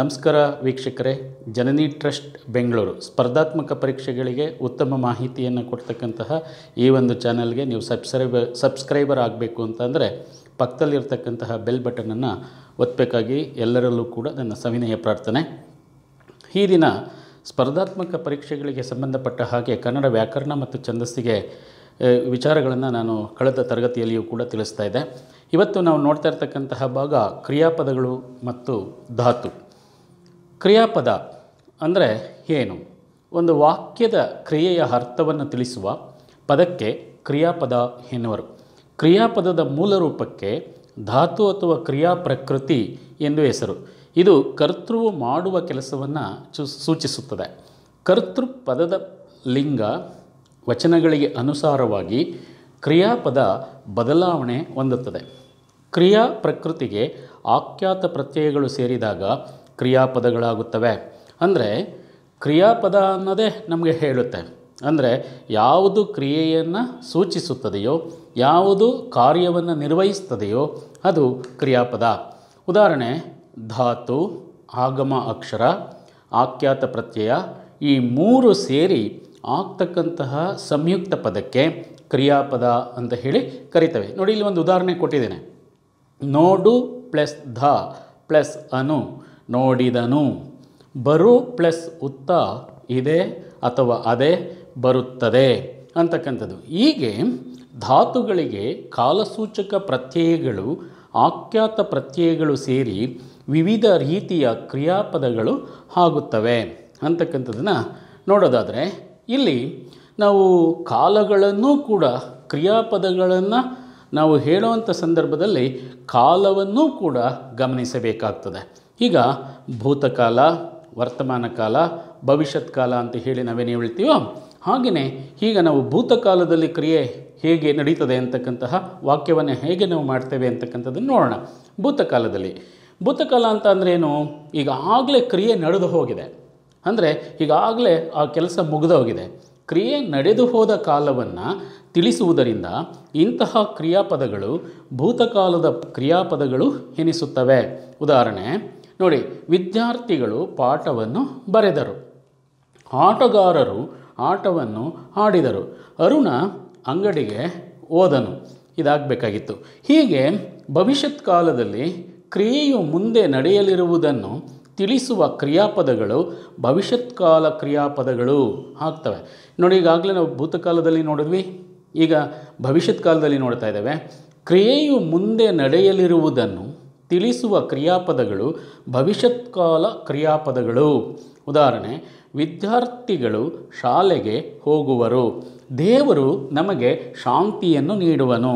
ನಮಸ್ಕಾರ ವೀಕ್ಷಕರೇ ಜನನಿ ಟ್ರಸ್ಟ್ ಬೆಂಗಳೂರು ಸ್ಪರ್ಧಾತ್ಮಕ ಪರೀಕ್ಷೆಗಳಿಗೆ ಉತ್ತಮ ಮಾಹಿತಿಯನ್ನು ಕೊಡ್ತಕ್ಕಂತಹ ಈ ಒಂದು ಚಾನಲ್ಗೆ ನೀವು ಸಬ್ಸ್ಕ್ರೈಬ ಸಬ್ಸ್ಕ್ರೈಬರ್ ಆಗಬೇಕು ಅಂತಂದರೆ ಪಕ್ಕದಲ್ಲಿರ್ತಕ್ಕಂತಹ ಬೆಲ್ ಬಟನನ್ನು ಒತ್ತಬೇಕಾಗಿ ಎಲ್ಲರಲ್ಲೂ ಕೂಡ ನನ್ನ ಸವಿನಯ ಪ್ರಾರ್ಥನೆ ಈ ದಿನ ಸ್ಪರ್ಧಾತ್ಮಕ ಪರೀಕ್ಷೆಗಳಿಗೆ ಸಂಬಂಧಪಟ್ಟ ಹಾಗೆ ಕನ್ನಡ ವ್ಯಾಕರಣ ಮತ್ತು ಛಂದಸ್ಸಿಗೆ ವಿಚಾರಗಳನ್ನು ನಾನು ಕಳೆದ ತರಗತಿಯಲ್ಲಿಯೂ ಕೂಡ ತಿಳಿಸ್ತಾ ಇದ್ದೆ ಇವತ್ತು ನಾವು ನೋಡ್ತಾ ಇರ್ತಕ್ಕಂತಹ ಭಾಗ ಕ್ರಿಯಾಪದಗಳು ಮತ್ತು ಧಾತು ಕ್ರಿಯಾಪದ ಅಂದರೆ ಏನು ಒಂದು ವಾಕ್ಯದ ಕ್ರಿಯೆಯ ಅರ್ಥವನ್ನು ತಿಳಿಸುವ ಪದಕ್ಕೆ ಕ್ರಿಯಾಪದ ಎನ್ನುವರು ಕ್ರಿಯಾಪದದ ಮೂಲ ರೂಪಕ್ಕೆ ಧಾತು ಅಥವಾ ಕ್ರಿಯಾ ಪ್ರಕೃತಿ ಎಂದು ಹೆಸರು ಇದು ಕರ್ತೃವು ಮಾಡುವ ಕೆಲಸವನ್ನು ಚು ಸೂಚಿಸುತ್ತದೆ ಕರ್ತೃ ಪದದ ಲಿಂಗ ವಚನಗಳಿಗೆ ಅನುಸಾರವಾಗಿ ಕ್ರಿಯಾಪದ ಬದಲಾವಣೆ ಹೊಂದುತ್ತದೆ ಕ್ರಿಯಾ ಪ್ರಕೃತಿಗೆ ಆಖ್ಯಾತ ಪ್ರತ್ಯಯಗಳು ಸೇರಿದಾಗ ಕ್ರಿಯಾಪದಗಳಾಗುತ್ತವೆ ಅಂದರೆ ಕ್ರಿಯಾಪದ ಅನ್ನೋದೇ ನಮಗೆ ಹೇಳುತ್ತೆ ಅಂದರೆ ಯಾವುದು ಕ್ರಿಯೆಯನ್ನು ಸೂಚಿಸುತ್ತದೆಯೋ ಯಾವುದು ಕಾರ್ಯವನ್ನು ನಿರ್ವಹಿಸ್ತದೆಯೋ ಅದು ಕ್ರಿಯಾಪದ ಉದಾಹರಣೆ ಧಾತು ಆಗಮ ಅಕ್ಷರ ಆಖ್ಯಾತ ಪ್ರತ್ಯಯ ಈ ಮೂರು ಸೇರಿ ಆಗ್ತಕ್ಕಂತಹ ಸಂಯುಕ್ತ ಪದಕ್ಕೆ ಕ್ರಿಯಾಪದ ಅಂತ ಹೇಳಿ ಕರಿತವೆ ನೋಡಿ ಇಲ್ಲಿ ಒಂದು ಉದಾಹರಣೆ ಕೊಟ್ಟಿದ್ದೇನೆ ನೋಡು ಪ್ಲಸ್ ಧ ಪ್ಲಸ್ ಅನು ನೋಡಿದನು ಬರು ಪ್ಲಸ್ ಉತ್ತ ಇದೆ ಅಥವಾ ಅದೇ ಬರುತ್ತದೆ ಅಂತಕ್ಕಂಥದ್ದು ಹೀಗೆ ಧಾತುಗಳಿಗೆ ಕಾಲಸೂಚಕ ಪ್ರತ್ಯಯಗಳು ಆಖ್ಯಾತ ಪ್ರತ್ಯಯಗಳು ಸೇರಿ ವಿವಿಧ ರೀತಿಯ ಕ್ರಿಯಾಪದಗಳು ಆಗುತ್ತವೆ ಅಂತಕ್ಕಂಥದ್ದನ್ನು ನೋಡೋದಾದರೆ ಇಲ್ಲಿ ನಾವು ಕಾಲಗಳನ್ನು ಕೂಡ ಕ್ರಿಯಾಪದಗಳನ್ನು ನಾವು ಹೇಳುವಂಥ ಸಂದರ್ಭದಲ್ಲಿ ಕಾಲವನ್ನೂ ಕೂಡ ಗಮನಿಸಬೇಕಾಗ್ತದೆ ಈಗ ಭೂತಕಾಲ ವರ್ತಮಾನ ಕಾಲ ಭವಿಷ್ಯತ್ ಕಾಲ ಅಂತ ಹೇಳಿ ನಾವೇನು ಹೇಳ್ತೀವೋ ಹಾಗೆಯೇ ಈಗ ನಾವು ಭೂತಕಾಲದಲ್ಲಿ ಕ್ರಿಯೆ ಹೇಗೆ ನಡೀತದೆ ಅಂತಕ್ಕಂತಹ ವಾಕ್ಯವನ್ನು ಹೇಗೆ ನಾವು ಮಾಡ್ತೇವೆ ಅಂತಕ್ಕಂಥದ್ದನ್ನು ನೋಡೋಣ ಭೂತಕಾಲದಲ್ಲಿ ಭೂತಕಾಲ ಅಂತ ಅಂದ್ರೇನು ಈಗಾಗಲೇ ಕ್ರಿಯೆ ನಡೆದು ಹೋಗಿದೆ ಅಂದರೆ ಈಗಾಗಲೇ ಆ ಕೆಲಸ ಹೋಗಿದೆ ಕ್ರಿಯೆ ನಡೆದು ಹೋದ ಕಾಲವನ್ನು ತಿಳಿಸುವುದರಿಂದ ಇಂತಹ ಕ್ರಿಯಾಪದಗಳು ಭೂತಕಾಲದ ಕ್ರಿಯಾಪದಗಳು ಎನಿಸುತ್ತವೆ ಉದಾಹರಣೆ ನೋಡಿ ವಿದ್ಯಾರ್ಥಿಗಳು ಪಾಠವನ್ನು ಬರೆದರು ಆಟಗಾರರು ಆಟವನ್ನು ಆಡಿದರು ಅರುಣ ಅಂಗಡಿಗೆ ಓದನು ಇದಾಗಬೇಕಾಗಿತ್ತು ಹೀಗೆ ಭವಿಷ್ಯತ್ ಕಾಲದಲ್ಲಿ ಕ್ರಿಯೆಯು ಮುಂದೆ ನಡೆಯಲಿರುವುದನ್ನು ತಿಳಿಸುವ ಕ್ರಿಯಾಪದಗಳು ಭವಿಷ್ಯತ್ ಕಾಲ ಕ್ರಿಯಾಪದಗಳು ಆಗ್ತವೆ ನೋಡಿ ಈಗಾಗಲೇ ನಾವು ಭೂತಕಾಲದಲ್ಲಿ ನೋಡಿದ್ವಿ ಈಗ ಭವಿಷ್ಯತ್ ಕಾಲದಲ್ಲಿ ನೋಡ್ತಾ ಇದ್ದೇವೆ ಕ್ರಿಯೆಯು ಮುಂದೆ ನಡೆಯಲಿರುವುದನ್ನು ತಿಳಿಸುವ ಕ್ರಿಯಾಪದಗಳು ಭವಿಷ್ಯತ್ಕಾಲ ಕ್ರಿಯಾಪದಗಳು ಉದಾಹರಣೆ ವಿದ್ಯಾರ್ಥಿಗಳು ಶಾಲೆಗೆ ಹೋಗುವರು ದೇವರು ನಮಗೆ ಶಾಂತಿಯನ್ನು ನೀಡುವನು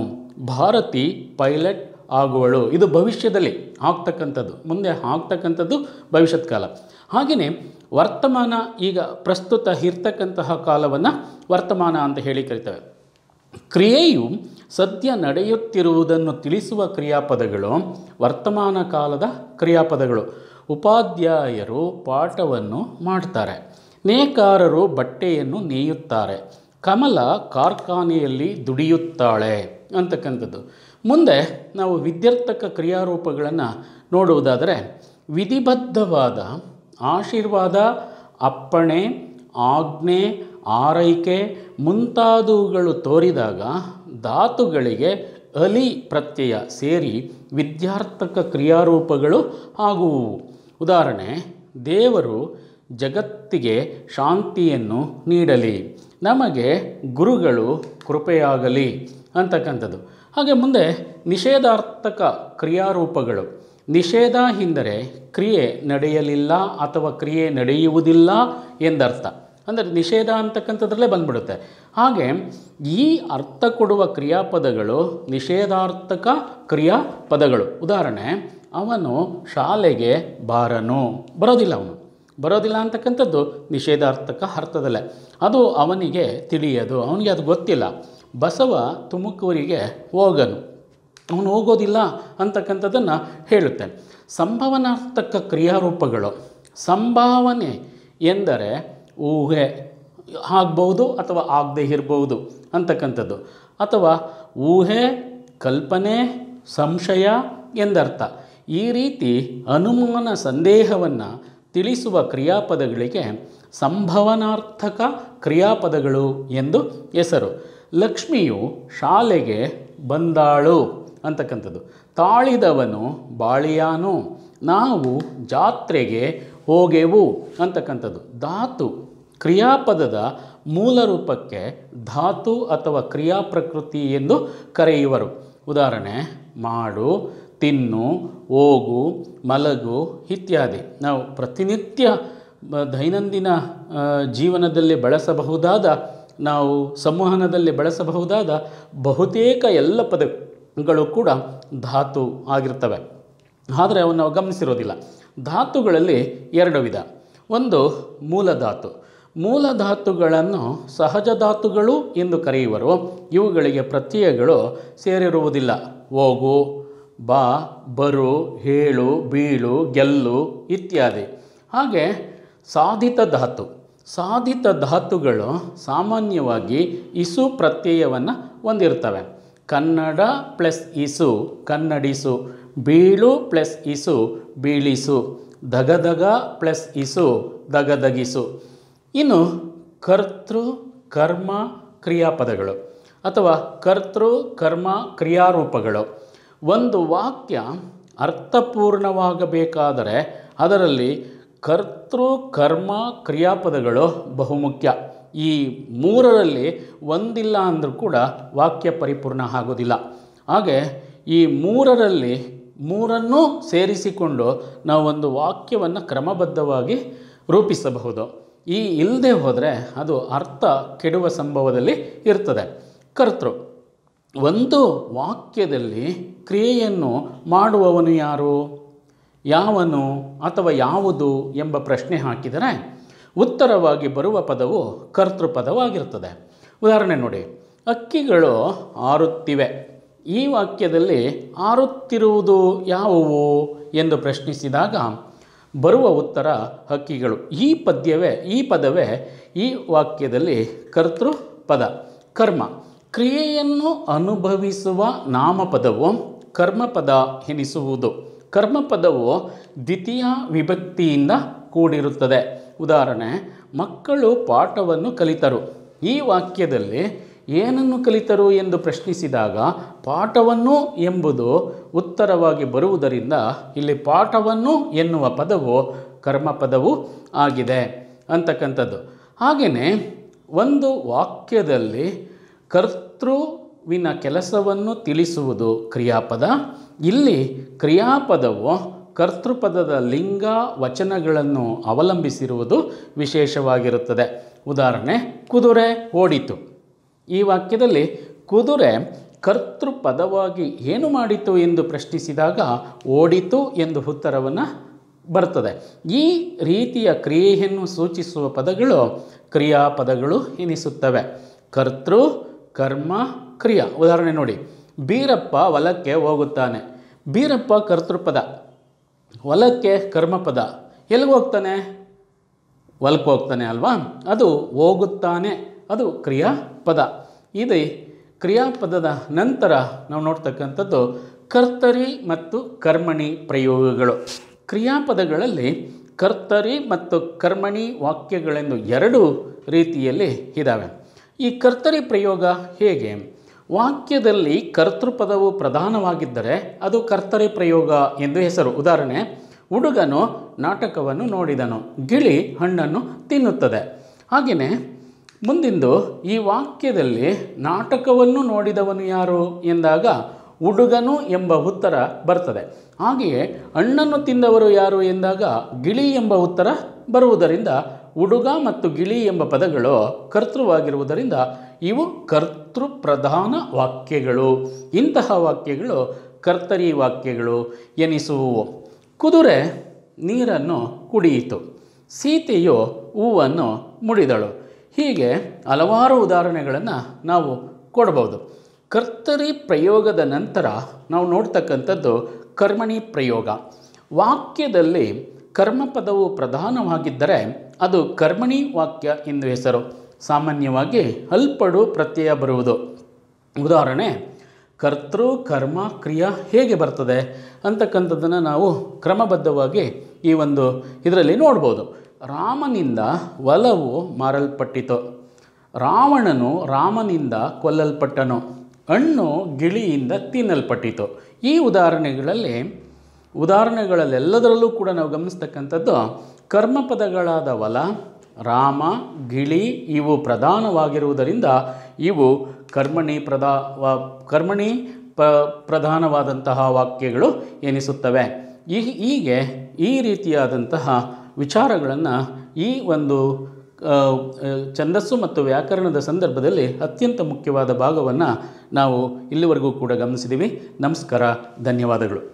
ಭಾರತಿ ಪೈಲಟ್ ಆಗುವಳು ಇದು ಭವಿಷ್ಯದಲ್ಲಿ ಆಗ್ತಕ್ಕಂಥದ್ದು ಮುಂದೆ ಆಗ್ತಕ್ಕಂಥದ್ದು ಭವಿಷ್ಯತ್ ಕಾಲ ಹಾಗೆಯೇ ವರ್ತಮಾನ ಈಗ ಪ್ರಸ್ತುತ ಇರ್ತಕ್ಕಂತಹ ಕಾಲವನ್ನು ವರ್ತಮಾನ ಅಂತ ಹೇಳಿ ಕರಿತವೆ ಕ್ರಿಯೆಯು ಸದ್ಯ ನಡೆಯುತ್ತಿರುವುದನ್ನು ತಿಳಿಸುವ ಕ್ರಿಯಾಪದಗಳು ವರ್ತಮಾನ ಕಾಲದ ಕ್ರಿಯಾಪದಗಳು ಉಪಾಧ್ಯಾಯರು ಪಾಠವನ್ನು ಮಾಡ್ತಾರೆ ನೇಕಾರರು ಬಟ್ಟೆಯನ್ನು ನೇಯುತ್ತಾರೆ ಕಮಲ ಕಾರ್ಖಾನೆಯಲ್ಲಿ ದುಡಿಯುತ್ತಾಳೆ ಅಂತಕ್ಕಂಥದ್ದು ಮುಂದೆ ನಾವು ವಿದ್ಯರ್ಥಕ ಕ್ರಿಯಾರೂಪಗಳನ್ನು ನೋಡುವುದಾದರೆ ವಿಧಿಬದ್ಧವಾದ ಆಶೀರ್ವಾದ ಅಪ್ಪಣೆ ಆಜ್ಞೆ ಆರೈಕೆ ಮುಂತಾದವುಗಳು ತೋರಿದಾಗ ಧಾತುಗಳಿಗೆ ಅಲಿ ಪ್ರತ್ಯಯ ಸೇರಿ ವಿದ್ಯಾರ್ಥಕ ಕ್ರಿಯಾರೂಪಗಳು ಆಗುವು ಉದಾಹರಣೆ ದೇವರು ಜಗತ್ತಿಗೆ ಶಾಂತಿಯನ್ನು ನೀಡಲಿ ನಮಗೆ ಗುರುಗಳು ಕೃಪೆಯಾಗಲಿ ಅಂತಕ್ಕಂಥದ್ದು ಹಾಗೆ ಮುಂದೆ ನಿಷೇಧಾರ್ಥಕ ಕ್ರಿಯಾರೂಪಗಳು ನಿಷೇಧ ಎಂದರೆ ಕ್ರಿಯೆ ನಡೆಯಲಿಲ್ಲ ಅಥವಾ ಕ್ರಿಯೆ ನಡೆಯುವುದಿಲ್ಲ ಎಂದರ್ಥ ಅಂದರೆ ನಿಷೇಧ ಅಂತಕ್ಕಂಥದ್ರಲ್ಲೇ ಬಂದ್ಬಿಡುತ್ತೆ ಹಾಗೆ ಈ ಅರ್ಥ ಕೊಡುವ ಕ್ರಿಯಾಪದಗಳು ನಿಷೇಧಾರ್ಥಕ ಕ್ರಿಯಾಪದಗಳು ಉದಾಹರಣೆ ಅವನು ಶಾಲೆಗೆ ಬಾರನು ಬರೋದಿಲ್ಲ ಅವನು ಬರೋದಿಲ್ಲ ಅಂತಕ್ಕಂಥದ್ದು ನಿಷೇಧಾರ್ಥಕ ಅರ್ಥದಲ್ಲೇ ಅದು ಅವನಿಗೆ ತಿಳಿಯದು ಅವನಿಗೆ ಅದು ಗೊತ್ತಿಲ್ಲ ಬಸವ ತುಮಕೂರಿಗೆ ಹೋಗನು ಅವನು ಹೋಗೋದಿಲ್ಲ ಅಂತಕ್ಕಂಥದ್ದನ್ನು ಹೇಳುತ್ತೆ ಸಂಭವನಾರ್ಥಕ ಕ್ರಿಯಾರೂಪಗಳು ಸಂಭಾವನೆ ಎಂದರೆ ಊಹೆ ಆಗ್ಬೌದು ಅಥವಾ ಆಗದೇ ಇರ್ಬೋದು ಅಂತಕ್ಕಂಥದ್ದು ಅಥವಾ ಊಹೆ ಕಲ್ಪನೆ ಸಂಶಯ ಎಂದರ್ಥ ಈ ರೀತಿ ಅನುಮಾನ ಸಂದೇಹವನ್ನು ತಿಳಿಸುವ ಕ್ರಿಯಾಪದಗಳಿಗೆ ಸಂಭವನಾರ್ಥಕ ಕ್ರಿಯಾಪದಗಳು ಎಂದು ಹೆಸರು ಲಕ್ಷ್ಮಿಯು ಶಾಲೆಗೆ ಬಂದಾಳು ಅಂತಕ್ಕಂಥದ್ದು ತಾಳಿದವನು ಬಾಳಿಯಾನು ನಾವು ಜಾತ್ರೆಗೆ ಹೋಗೆವು ಅಂತಕ್ಕಂಥದ್ದು ಧಾತು ಕ್ರಿಯಾಪದದ ಮೂಲ ರೂಪಕ್ಕೆ ಧಾತು ಅಥವಾ ಕ್ರಿಯಾ ಪ್ರಕೃತಿ ಎಂದು ಕರೆಯುವರು ಉದಾಹರಣೆ ಮಾಡು ತಿನ್ನು ಹೋಗು ಮಲಗು ಇತ್ಯಾದಿ ನಾವು ಪ್ರತಿನಿತ್ಯ ದೈನಂದಿನ ಜೀವನದಲ್ಲಿ ಬಳಸಬಹುದಾದ ನಾವು ಸಂವಹನದಲ್ಲಿ ಬಳಸಬಹುದಾದ ಬಹುತೇಕ ಎಲ್ಲ ಪದಗಳು ಕೂಡ ಧಾತು ಆಗಿರ್ತವೆ ಆದರೆ ಅವನ್ನು ನಾವು ಗಮನಿಸಿರೋದಿಲ್ಲ ಧಾತುಗಳಲ್ಲಿ ಎರಡು ವಿಧ ಒಂದು ಮೂಲ ಧಾತು ಮೂಲ ಧಾತುಗಳನ್ನು ಸಹಜ ಧಾತುಗಳು ಎಂದು ಕರೆಯುವರು ಇವುಗಳಿಗೆ ಪ್ರತ್ಯಯಗಳು ಸೇರಿರುವುದಿಲ್ಲ ಹೋಗು ಬಾ ಬರು ಹೇಳು ಬೀಳು ಗೆಲ್ಲು ಇತ್ಯಾದಿ ಹಾಗೆ ಸಾಧಿತ ಧಾತು ಸಾಧಿತ ಧಾತುಗಳು ಸಾಮಾನ್ಯವಾಗಿ ಇಸು ಪ್ರತ್ಯಯವನ್ನು ಹೊಂದಿರ್ತವೆ ಕನ್ನಡ ಪ್ಲಸ್ ಇಸು ಕನ್ನಡಿಸು ಬೀಳು ಪ್ಲಸ್ ಇಸು ಬೀಳಿಸು ದಗದಗ ಪ್ಲಸ್ ಇಸು ದಗದಗಿಸು ಇನ್ನು ಕರ್ತೃ ಕರ್ಮ ಕ್ರಿಯಾಪದಗಳು ಅಥವಾ ಕರ್ತೃ ಕರ್ಮ ಕ್ರಿಯಾರೂಪಗಳು ಒಂದು ವಾಕ್ಯ ಅರ್ಥಪೂರ್ಣವಾಗಬೇಕಾದರೆ ಅದರಲ್ಲಿ ಕರ್ತೃ ಕರ್ಮ ಕ್ರಿಯಾಪದಗಳು ಬಹುಮುಖ್ಯ ಈ ಮೂರರಲ್ಲಿ ಒಂದಿಲ್ಲ ಅಂದರೂ ಕೂಡ ವಾಕ್ಯ ಪರಿಪೂರ್ಣ ಆಗೋದಿಲ್ಲ ಹಾಗೆ ಈ ಮೂರರಲ್ಲಿ ಮೂರನ್ನೂ ಸೇರಿಸಿಕೊಂಡು ನಾವು ಒಂದು ವಾಕ್ಯವನ್ನು ಕ್ರಮಬದ್ಧವಾಗಿ ರೂಪಿಸಬಹುದು ಈ ಇಲ್ಲದೆ ಹೋದರೆ ಅದು ಅರ್ಥ ಕೆಡುವ ಸಂಭವದಲ್ಲಿ ಇರ್ತದೆ ಕರ್ತೃ ಒಂದು ವಾಕ್ಯದಲ್ಲಿ ಕ್ರಿಯೆಯನ್ನು ಮಾಡುವವನು ಯಾರು ಯಾವನು ಅಥವಾ ಯಾವುದು ಎಂಬ ಪ್ರಶ್ನೆ ಹಾಕಿದರೆ ಉತ್ತರವಾಗಿ ಬರುವ ಪದವು ಕರ್ತೃಪದವಾಗಿರ್ತದೆ ಉದಾಹರಣೆ ನೋಡಿ ಅಕ್ಕಿಗಳು ಆರುತ್ತಿವೆ ಈ ವಾಕ್ಯದಲ್ಲಿ ಆರುತ್ತಿರುವುದು ಯಾವುವು ಎಂದು ಪ್ರಶ್ನಿಸಿದಾಗ ಬರುವ ಉತ್ತರ ಹಕ್ಕಿಗಳು ಈ ಪದ್ಯವೇ ಈ ಪದವೇ ಈ ವಾಕ್ಯದಲ್ಲಿ ಕರ್ತೃ ಪದ ಕರ್ಮ ಕ್ರಿಯೆಯನ್ನು ಅನುಭವಿಸುವ ನಾಮಪದವು ಕರ್ಮಪದ ಎನಿಸುವುದು ಕರ್ಮಪದವು ದ್ವಿತೀಯ ವಿಭಕ್ತಿಯಿಂದ ಕೂಡಿರುತ್ತದೆ ಉದಾಹರಣೆ ಮಕ್ಕಳು ಪಾಠವನ್ನು ಕಲಿತರು ಈ ವಾಕ್ಯದಲ್ಲಿ ಏನನ್ನು ಕಲಿತರು ಎಂದು ಪ್ರಶ್ನಿಸಿದಾಗ ಪಾಠವನ್ನು ಎಂಬುದು ಉತ್ತರವಾಗಿ ಬರುವುದರಿಂದ ಇಲ್ಲಿ ಪಾಠವನ್ನು ಎನ್ನುವ ಪದವು ಕರ್ಮಪದವು ಆಗಿದೆ ಅಂತಕ್ಕಂಥದ್ದು ಹಾಗೆಯೇ ಒಂದು ವಾಕ್ಯದಲ್ಲಿ ಕರ್ತೃವಿನ ಕೆಲಸವನ್ನು ತಿಳಿಸುವುದು ಕ್ರಿಯಾಪದ ಇಲ್ಲಿ ಕ್ರಿಯಾಪದವು ಕರ್ತೃಪದದ ಲಿಂಗ ವಚನಗಳನ್ನು ಅವಲಂಬಿಸಿರುವುದು ವಿಶೇಷವಾಗಿರುತ್ತದೆ ಉದಾಹರಣೆ ಕುದುರೆ ಓಡಿತು ಈ ವಾಕ್ಯದಲ್ಲಿ ಕುದುರೆ ಕರ್ತೃಪದವಾಗಿ ಏನು ಮಾಡಿತು ಎಂದು ಪ್ರಶ್ನಿಸಿದಾಗ ಓಡಿತು ಎಂದು ಉತ್ತರವನ್ನು ಬರ್ತದೆ ಈ ರೀತಿಯ ಕ್ರಿಯೆಯನ್ನು ಸೂಚಿಸುವ ಪದಗಳು ಕ್ರಿಯಾಪದಗಳು ಎನಿಸುತ್ತವೆ ಕರ್ತೃ ಕರ್ಮ ಕ್ರಿಯಾ ಉದಾಹರಣೆ ನೋಡಿ ಬೀರಪ್ಪ ಹೊಲಕ್ಕೆ ಹೋಗುತ್ತಾನೆ ಬೀರಪ್ಪ ಕರ್ತೃಪದ ಹೊಲಕ್ಕೆ ಕರ್ಮಪದ ಎಲ್ಲಿಗೆ ಹೋಗ್ತಾನೆ ಹೊಲಕ್ಕೆ ಹೋಗ್ತಾನೆ ಅಲ್ವಾ ಅದು ಹೋಗುತ್ತಾನೆ ಅದು ಕ್ರಿಯಾಪದ ಇದೆ ಕ್ರಿಯಾಪದದ ನಂತರ ನಾವು ನೋಡ್ತಕ್ಕಂಥದ್ದು ಕರ್ತರಿ ಮತ್ತು ಕರ್ಮಣಿ ಪ್ರಯೋಗಗಳು ಕ್ರಿಯಾಪದಗಳಲ್ಲಿ ಕರ್ತರಿ ಮತ್ತು ಕರ್ಮಣಿ ವಾಕ್ಯಗಳೆಂದು ಎರಡು ರೀತಿಯಲ್ಲಿ ಇದ್ದಾವೆ ಈ ಕರ್ತರಿ ಪ್ರಯೋಗ ಹೇಗೆ ವಾಕ್ಯದಲ್ಲಿ ಕರ್ತೃಪದವು ಪ್ರಧಾನವಾಗಿದ್ದರೆ ಅದು ಕರ್ತರಿ ಪ್ರಯೋಗ ಎಂದು ಹೆಸರು ಉದಾಹರಣೆ ಹುಡುಗನು ನಾಟಕವನ್ನು ನೋಡಿದನು ಗಿಳಿ ಹಣ್ಣನ್ನು ತಿನ್ನುತ್ತದೆ ಹಾಗೆಯೇ ಮುಂದಿಂದು ಈ ವಾಕ್ಯದಲ್ಲಿ ನಾಟಕವನ್ನು ನೋಡಿದವನು ಯಾರು ಎಂದಾಗ ಹುಡುಗನು ಎಂಬ ಉತ್ತರ ಬರ್ತದೆ ಹಾಗೆಯೇ ಹಣ್ಣನ್ನು ತಿಂದವರು ಯಾರು ಎಂದಾಗ ಗಿಳಿ ಎಂಬ ಉತ್ತರ ಬರುವುದರಿಂದ ಹುಡುಗ ಮತ್ತು ಗಿಳಿ ಎಂಬ ಪದಗಳು ಕರ್ತೃವಾಗಿರುವುದರಿಂದ ಇವು ಕರ್ತೃ ಪ್ರಧಾನ ವಾಕ್ಯಗಳು ಇಂತಹ ವಾಕ್ಯಗಳು ಕರ್ತರಿ ವಾಕ್ಯಗಳು ಎನಿಸುವು ಕುದುರೆ ನೀರನ್ನು ಕುಡಿಯಿತು ಸೀತೆಯು ಹೂವನ್ನು ಮುಡಿದಳು ಹೀಗೆ ಹಲವಾರು ಉದಾಹರಣೆಗಳನ್ನು ನಾವು ಕೊಡ್ಬೋದು ಕರ್ತರಿ ಪ್ರಯೋಗದ ನಂತರ ನಾವು ನೋಡ್ತಕ್ಕಂಥದ್ದು ಕರ್ಮಣಿ ಪ್ರಯೋಗ ವಾಕ್ಯದಲ್ಲಿ ಕರ್ಮಪದವು ಪ್ರಧಾನವಾಗಿದ್ದರೆ ಅದು ಕರ್ಮಣಿ ವಾಕ್ಯ ಎಂದು ಹೆಸರು ಸಾಮಾನ್ಯವಾಗಿ ಅಲ್ಪಡು ಪ್ರತ್ಯಯ ಬರುವುದು ಉದಾಹರಣೆ ಕರ್ತೃ ಕರ್ಮ ಕ್ರಿಯಾ ಹೇಗೆ ಬರ್ತದೆ ಅಂತಕ್ಕಂಥದ್ದನ್ನು ನಾವು ಕ್ರಮಬದ್ಧವಾಗಿ ಈ ಒಂದು ಇದರಲ್ಲಿ ನೋಡ್ಬೋದು ರಾಮನಿಂದ ಒಲವು ಮಾರಲ್ಪಟ್ಟಿತು ರಾವಣನು ರಾಮನಿಂದ ಕೊಲ್ಲಲ್ಪಟ್ಟನು ಹಣ್ಣು ಗಿಳಿಯಿಂದ ತಿನ್ನಲ್ಪಟ್ಟಿತು ಈ ಉದಾಹರಣೆಗಳಲ್ಲಿ ಉದಾಹರಣೆಗಳಲ್ಲೆಲ್ಲದರಲ್ಲೂ ಕೂಡ ನಾವು ಗಮನಿಸ್ತಕ್ಕಂಥದ್ದು ಕರ್ಮಪದಗಳಾದ ಒಲ ರಾಮ ಗಿಳಿ ಇವು ಪ್ರಧಾನವಾಗಿರುವುದರಿಂದ ಇವು ಕರ್ಮಣಿ ಪ್ರಧಾ ಕರ್ಮಣಿ ಪ ಪ್ರಧಾನವಾದಂತಹ ವಾಕ್ಯಗಳು ಎನಿಸುತ್ತವೆ ಈ ಹೀಗೆ ಈ ರೀತಿಯಾದಂತಹ ವಿಚಾರಗಳನ್ನು ಈ ಒಂದು ಛಂದಸ್ಸು ಮತ್ತು ವ್ಯಾಕರಣದ ಸಂದರ್ಭದಲ್ಲಿ ಅತ್ಯಂತ ಮುಖ್ಯವಾದ ಭಾಗವನ್ನು ನಾವು ಇಲ್ಲಿವರೆಗೂ ಕೂಡ ಗಮನಿಸಿದ್ದೀವಿ ನಮಸ್ಕಾರ ಧನ್ಯವಾದಗಳು